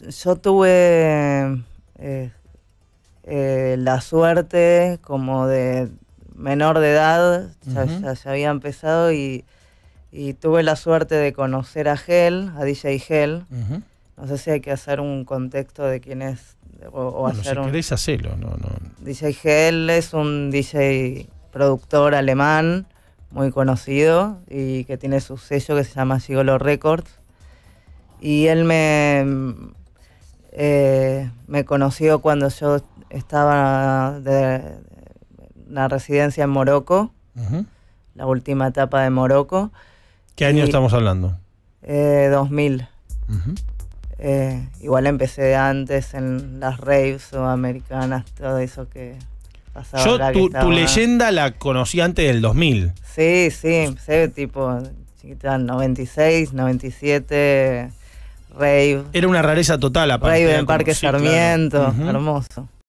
yo tuve eh, eh, la suerte como de menor de edad, ya, había empezado y, tuve la suerte de conocer a Gel, a DJ Gel. No sé si hay que hacer un contexto de quién es o, si DJ Gel es un DJ productor alemán muy conocido y que tiene su sello que se llama Sigolo Records. Y él me, eh, me conoció cuando yo estaba de una residencia en Morocco, la última etapa de Morocco. ¿Qué año estamos hablando? 2000. Eh, eh, igual empecé antes en las raves sudamericanas, todo eso que pasaba. Yo tu, leyenda la conocí antes del 2000. Sí, sí, sé, tipo chiquita, 96, 97 era una rareza total, aparte. Rave en Parque Sarmiento, hermoso.